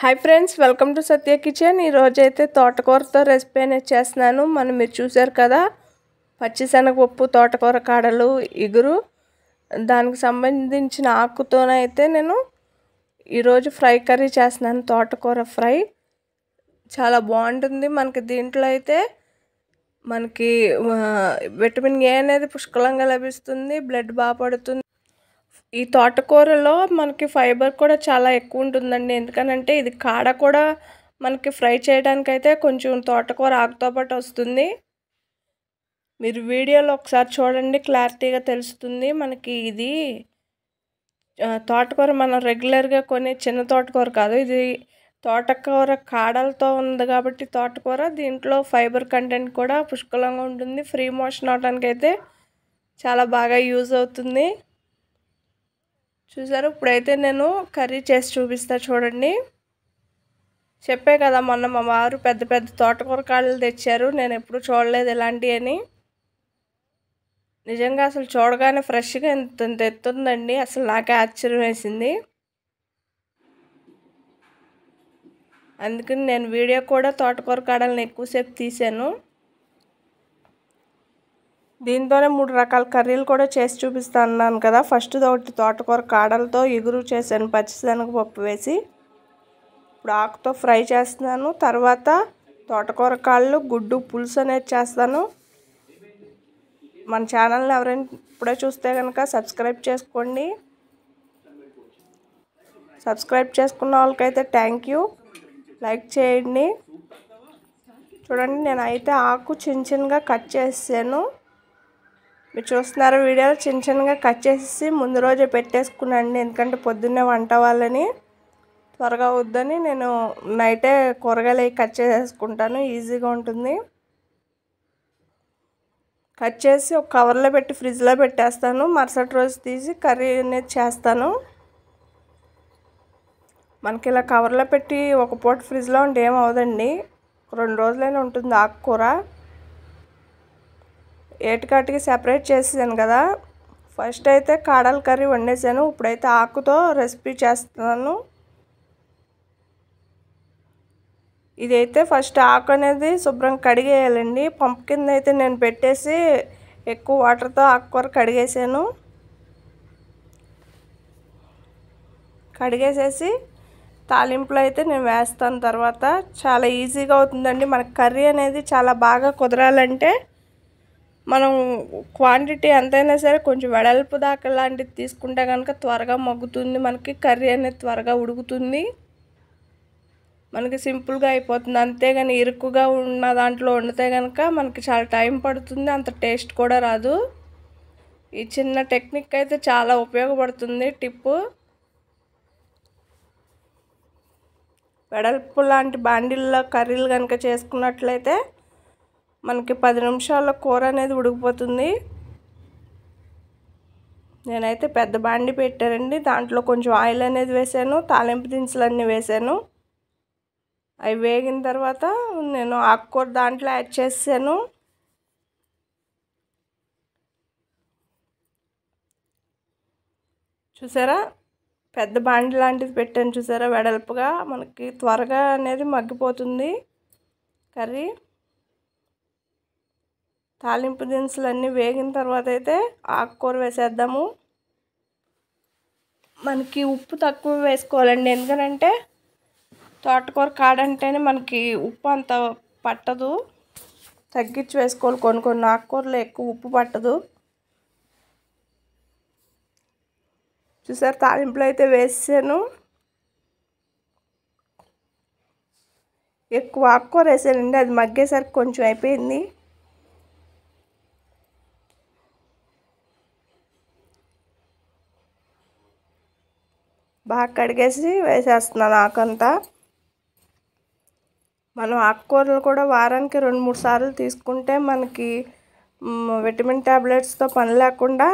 hi friends welcome to Satya kitchen ఈరోజైతే తోటకూరతో recipe అనేది చేస్తున్నాను మనం మీరు చూసారు కదా పచ్చిశనగపప్పు తోటకూర కాడలు ఇగురు దానికి సంబంధించిన ఆకుతోనైతే నేను ఈరోజు ఫ్రై కర్రీ చేస్తున్నాను తోటకూర ఫ్రై చాలా బాగుంటుంది మనకి దీంట్లో అయితే మనకి విటమిన్ ఏ అనేది పుష్కలంగా లభిస్తుంది బ్లడ్ బాగా పడుతుంది ఈ తోటకూరలో మనకి ఫైబర్ కూడా చాలా ఎక్కువ ఉంటుందండి ఎందుకనంటే ఇది కాడ కూడా మనకి ఫ్రై చేయడానికైతే కొంచెం తోటకూర ఆకుతో పాటు వస్తుంది మీరు వీడియోలో ఒకసారి చూడండి క్లారిటీగా తెలుస్తుంది మనకి ఇది తోటకూర మనం రెగ్యులర్గా కొనే చిన్న తోటకూర కాదు ఇది తోటకూర కాడలతో ఉంది కాబట్టి తోటకూర దీంట్లో ఫైబర్ కంటెంట్ కూడా పుష్కలంగా ఉంటుంది ఫ్రీ మోషన్ అవడానికి అయితే చాలా బాగా యూజ్ అవుతుంది చూసారు ఇప్పుడైతే నేను కర్రీ చేసి చూపిస్తా చూడండి చెప్పే కదా మొన్న మా వారు పెద్ద పెద్ద తోటకూర తెచ్చారు నేను ఎప్పుడు చూడలేదు ఇలాంటివి అని నిజంగా అసలు చూడగానే ఫ్రెష్గా ఎంత ఎత్తుందండి అసలు నాకే ఆశ్చర్యం వేసింది అందుకని నేను వీడియో కూడా తోటకూర ఎక్కువసేపు తీశాను దీంతోనే మూడు రకాల కర్రీలు కూడా చేసి చూపిస్తాను కదా ఫస్ట్ ఒకటి తోటకూర కాడలతో ఎగురు చేశాను పచ్చిశనగ పప్పు వేసి ఇప్పుడు ఆకుతో ఫ్రై చేస్తున్నాను తర్వాత తోటకూర కాళ్ళు గుడ్డు పులుసు అనేది చేస్తాను మన ఛానల్ని ఎవరైనా ఇప్పుడే చూస్తే కనుక సబ్స్క్రైబ్ చేసుకోండి సబ్స్క్రైబ్ చేసుకున్న వాళ్ళకైతే థ్యాంక్ యూ లైక్ చేయండి చూడండి నేనైతే ఆకు చిన్న చిన్నగా కట్ చేసాను మీరు చూస్తున్నారు వీడియో చిన్న చిన్నగా కట్ చేసేసి ముందు రోజే పెట్టేసుకున్నాండి ఎందుకంటే పొద్దున్నే వంట వాళ్ళని త్వరగా వద్దని నేను నైటే కూరగాయలు కట్ చేసేసుకుంటాను ఈజీగా ఉంటుంది కట్ చేసి ఒక కవర్లో పెట్టి ఫ్రిడ్జ్లో పెట్టేస్తాను మరుసటి రోజు తీసి కర్రీ అనేది చేస్తాను మనకి ఇలా కవర్లో పెట్టి ఒక పూట ఫ్రిడ్జ్లో ఉంటే ఏం అవదండి రెండు రోజులైనా ఉంటుంది ఆకుకూర ఏటికాటికి సెపరేట్ చేసేసాను కదా ఫస్ట్ అయితే కాడల కర్రీ వండేసాను ఇప్పుడైతే ఆకుతో రెసిపీ చేస్తున్నాను ఇదైతే ఫస్ట్ ఆకు అనేది శుభ్రం కడిగేయాలండి పంపు కింద అయితే నేను పెట్టేసి ఎక్కువ వాటర్తో ఆకుకూర కడిగేసాను కడిగేసేసి తాలింపులో అయితే నేను వేస్తాను తర్వాత చాలా ఈజీగా అవుతుందండి మనకు కర్రీ అనేది చాలా బాగా కుదరాలంటే మనం క్వాంటిటీ ఎంతైనా సరే కొంచెం వెడల్పు దాకా లాంటిది తీసుకుంటే కనుక త్వరగా మగ్గుతుంది మనకి కర్రీ అనేది త్వరగా ఉడుకుతుంది మనకి సింపుల్గా అయిపోతుంది అంతేగాని ఇరుకుగా ఉన్న దాంట్లో వండితే కనుక మనకి చాలా టైం పడుతుంది అంత టేస్ట్ కూడా రాదు ఈ చిన్న టెక్నిక్ అయితే చాలా ఉపయోగపడుతుంది టిప్పు వెడల్పు లాంటి బాండిల్లో కర్రీలు కనుక చేసుకున్నట్లయితే మనకి పది నిమిషాల్లో కూర అనేది ఉడికిపోతుంది నేనైతే పెద్ద బాండి పెట్టారండి దాంట్లో కొంచెం ఆయిల్ అనేది వేసాను తాలింపు అన్నీ వేసాను అవి వేగిన తర్వాత నేను ఆకుకూర దాంట్లో యాడ్ చేసాను చూసారా పెద్ద బాండి లాంటిది పెట్టాను చూసారా వెడల్పుగా మనకి త్వరగా అనేది మగ్గిపోతుంది కర్రీ తాలింపు దినుసులు అన్నీ వేగిన తర్వాత అయితే ఆకుకూర వేసేద్దాము మనకి ఉప్పు తక్కువ వేసుకోవాలండి ఎందుకంటే తోటకూర కాడంటేనే మనకి ఉప్పు అంత పట్టదు తగ్గించి వేసుకోవాలి కొన్ని కొన్ని ఆకుకూరలు ఎక్కువ ఉప్పు పట్టదు చూసారు తాలింపులు అయితే వేసాను ఎక్కువ ఆకుకూర వేసానండి అది మగ్గేసరికి కొంచెం అయిపోయింది బాగా కడిగేసి వేసేస్తున్నాను ఆకంతా మనం ఆకుకూరలు కూడా వారానికి రెండు మూడు సార్లు తీసుకుంటే మనకి విటమిన్ ట్యాబ్లెట్స్తో పని లేకుండా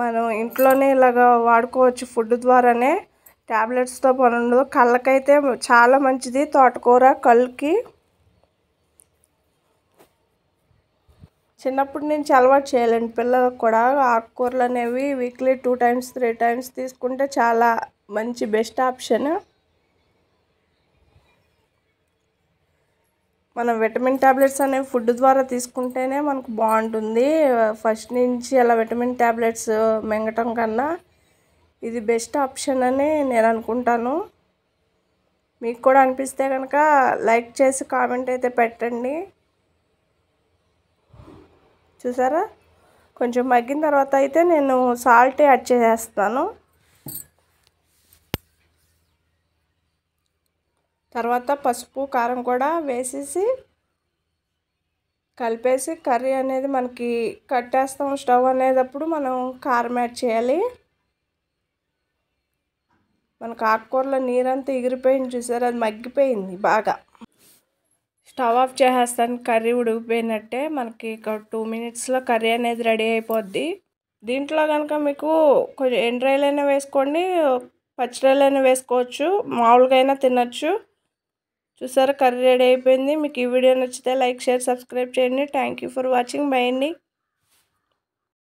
మనం ఇంట్లోనే ఇలాగ వాడుకోవచ్చు ఫుడ్ ద్వారానే ట్యాబ్లెట్స్తో పని ఉండదు కళ్ళకైతే చాలా మంచిది తోటకూర కళ్ళుకి చిన్నప్పటి నుంచి అలవాటు చేయాలండి పిల్లలకు కూడా ఆకుకూరలు అనేవి weekly two times three times తీసుకుంటే చాలా మంచి బెస్ట్ ఆప్షన్ మనం విటమిన్ ట్యాబ్లెట్స్ అనేవి ఫుడ్ ద్వారా తీసుకుంటేనే మనకు బాగుంటుంది ఫస్ట్ నుంచి అలా విటమిన్ ట్యాబ్లెట్స్ మింగటం కన్నా ఇది బెస్ట్ ఆప్షన్ అని నేను అనుకుంటాను మీకు కూడా అనిపిస్తే కనుక లైక్ చేసి కామెంట్ అయితే పెట్టండి చూసారా కొంచెం మగ్గిన తర్వాత అయితే నేను సాల్ట్ యాడ్ చేసేస్తాను తర్వాత పసుపు కారం కూడా వేసేసి కలిపేసి కర్రీ అనేది మనకి కట్టేస్తాం స్టవ్ అనేటప్పుడు మనం కారం యాడ్ చేయాలి మనకు ఆకుకూరలో నీరంతా ఎగిరిపోయింది చూసారు అది మగ్గిపోయింది బాగా స్టవ్ ఆఫ్ చేసేస్తాను కర్రీ ఉడికిపోయినట్టే మనకి ఇక టూ మినిట్స్లో కర్రీ అనేది రెడీ అయిపోద్ది దీంట్లో కనుక మీకు కొంచెం ఎండ్రాయిలైనా వేసుకోండి అయినా వేసుకోవచ్చు మామూలుగా అయినా తినచ్చు చూసారా కర్రీ రెడీ అయిపోయింది మీకు ఈ వీడియో నచ్చితే లైక్ షేర్ సబ్స్క్రైబ్ చేయండి థ్యాంక్ ఫర్ వాచింగ్ బై అండి